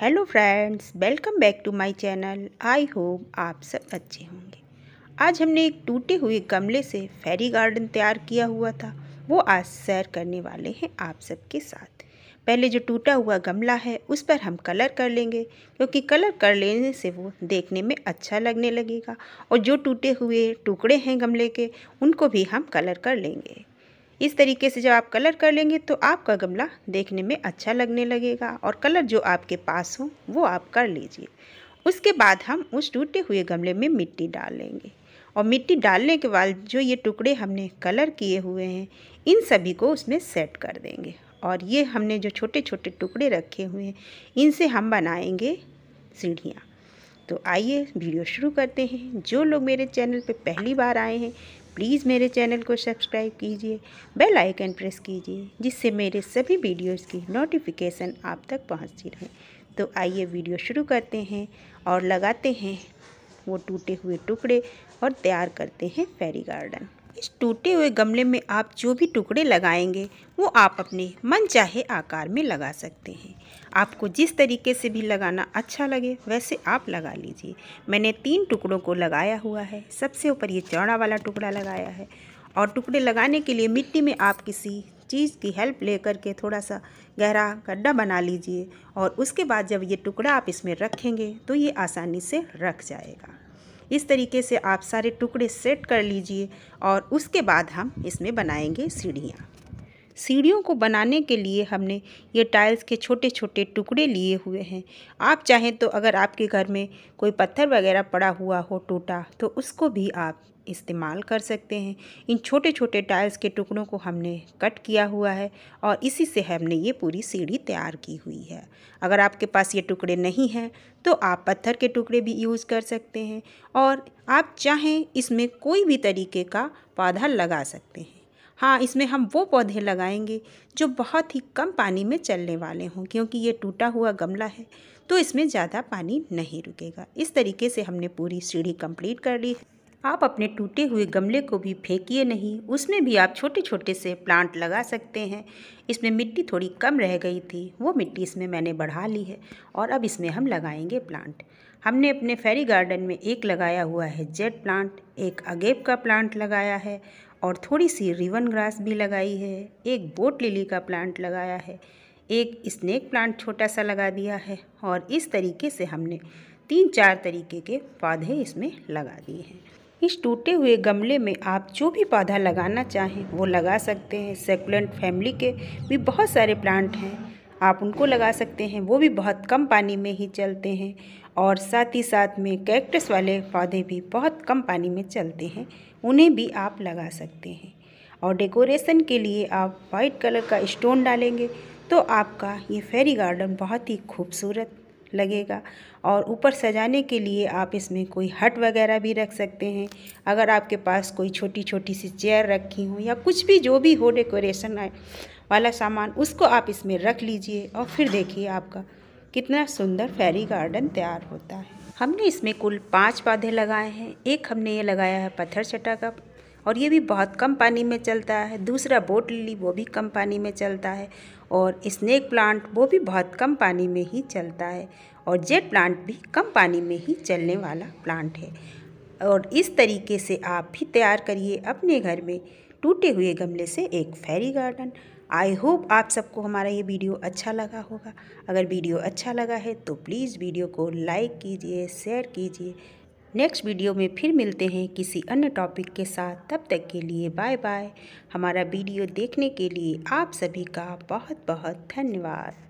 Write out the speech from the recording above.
hello friends welcome back to my channel I hope आप सब अच्छे होंगे आज हमने एक टूटे हुए गमले से फेरी गार्डन तैयार किया हुआ था वो आज सैर करने वाले हैं आप सबके साथ पहले जो टूटा हुआ गमला है उस पर हम कलर कर लेंगे क्योंकि कलर कर लेने से वो देखने में अच्छा लगने लगेगा और जो टूटे हुए टुकड़े हैं गमले के उनको भी हम कलर कर लेंगे इस तरीके से जब आप कलर कर लेंगे तो आपका गमला देखने में अच्छा लगने लगेगा और कलर जो आपके पास हो वो आप कर लीजिए उसके बाद हम उस टूटे हुए गमले में मिट्टी डाल लेंगे और मिट्टी डालने के बाद जो ये टुकड़े हमने कलर किए हुए हैं इन सभी को उसमें सेट कर देंगे और ये हमने जो छोटे छोटे टुकड़े रखे हुए हैं इनसे हम बनाएंगे सीढ़ियाँ तो आइए वीडियो शुरू करते हैं जो लोग मेरे चैनल पे पहली बार आए हैं प्लीज़ मेरे चैनल को सब्सक्राइब कीजिए बेल आइकन प्रेस कीजिए जिससे मेरे सभी वीडियोस की नोटिफिकेशन आप तक पहुंचती रहे तो आइए वीडियो शुरू करते हैं और लगाते हैं वो टूटे हुए टुकड़े और तैयार करते हैं फेरी गार्डन इस टूटे हुए गमले में आप जो भी टुकड़े लगाएंगे वो आप अपने मन चाहे आकार में लगा सकते हैं आपको जिस तरीके से भी लगाना अच्छा लगे वैसे आप लगा लीजिए मैंने तीन टुकड़ों को लगाया हुआ है सबसे ऊपर ये चौड़ा वाला टुकड़ा लगाया है और टुकड़े लगाने के लिए मिट्टी में आप किसी चीज़ की हेल्प ले करके थोड़ा सा गहरा गड्ढा बना लीजिए और उसके बाद जब ये टुकड़ा आप इसमें रखेंगे तो ये आसानी से रख जाएगा इस तरीके से आप सारे टुकड़े सेट कर लीजिए और उसके बाद हम इसमें बनाएंगे सीढ़ियाँ सीढ़ियों को बनाने के लिए हमने ये टाइल्स के छोटे छोटे टुकड़े लिए हुए हैं आप चाहें तो अगर आपके घर में कोई पत्थर वगैरह पड़ा हुआ हो टूटा तो उसको भी आप इस्तेमाल कर सकते हैं इन छोटे छोटे टाइल्स के टुकड़ों को हमने कट किया हुआ है और इसी से हमने ये पूरी सीढ़ी तैयार की हुई है अगर आपके पास ये टुकड़े नहीं हैं तो आप पत्थर के टुकड़े भी यूज़ कर सकते हैं और आप चाहें इसमें कोई भी तरीके का पौधा लगा सकते हैं हाँ इसमें हम वो पौधे लगाएंगे जो बहुत ही कम पानी में चलने वाले हों क्योंकि ये टूटा हुआ गमला है तो इसमें ज़्यादा पानी नहीं रुकेगा इस तरीके से हमने पूरी सीढ़ी कंप्लीट कर ली है आप अपने टूटे हुए गमले को भी फेंकिए नहीं उसमें भी आप छोटे छोटे से प्लांट लगा सकते हैं इसमें मिट्टी थोड़ी कम रह गई थी वो मिट्टी इसमें मैंने बढ़ा ली है और अब इसमें हम लगाएंगे प्लांट हमने अपने फेरी गार्डन में एक लगाया हुआ है जेट प्लांट एक अगेब का प्लांट लगाया है और थोड़ी सी रिवन ग्रास भी लगाई है एक बोट लिली का प्लांट लगाया है एक स्नेक प्लांट छोटा सा लगा दिया है और इस तरीके से हमने तीन चार तरीके के पौधे इसमें लगा दिए हैं इस टूटे हुए गमले में आप जो भी पौधा लगाना चाहें वो लगा सकते हैं सेकुलेंट फैमिली के भी बहुत सारे प्लांट हैं आप उनको लगा सकते हैं वो भी बहुत कम पानी में ही चलते हैं और साथ ही साथ में कैक्टस वाले पौधे भी बहुत कम पानी में चलते हैं उन्हें भी आप लगा सकते हैं और डेकोरेशन के लिए आप वाइट कलर का स्टोन डालेंगे तो आपका ये फेरी गार्डन बहुत ही खूबसूरत लगेगा और ऊपर सजाने के लिए आप इसमें कोई हट वगैरह भी रख सकते हैं अगर आपके पास कोई छोटी छोटी सी चेयर रखी हो या कुछ भी जो भी हो डेकोरेशन वाला सामान उसको आप इसमें रख लीजिए और फिर देखिए आपका कितना सुंदर फेरी गार्डन तैयार होता है हमने इसमें कुल पाँच पौधे लगाए हैं एक हमने ये लगाया है पत्थर छटा का और ये भी बहुत कम पानी में चलता है दूसरा बोट लिली वो भी कम पानी में चलता है और स्नेक प्लांट वो भी बहुत कम पानी में ही चलता है और जेट प्लांट भी कम पानी में ही चलने वाला प्लांट है और इस तरीके से आप भी तैयार करिए अपने घर में टूटे हुए गमले से एक फेरी गार्डन आई होप आप सबको हमारा ये वीडियो अच्छा लगा होगा अगर वीडियो अच्छा लगा है तो प्लीज़ वीडियो को लाइक कीजिए शेयर कीजिए नेक्स्ट वीडियो में फिर मिलते हैं किसी अन्य टॉपिक के साथ तब तक के लिए बाय बाय हमारा वीडियो देखने के लिए आप सभी का बहुत बहुत धन्यवाद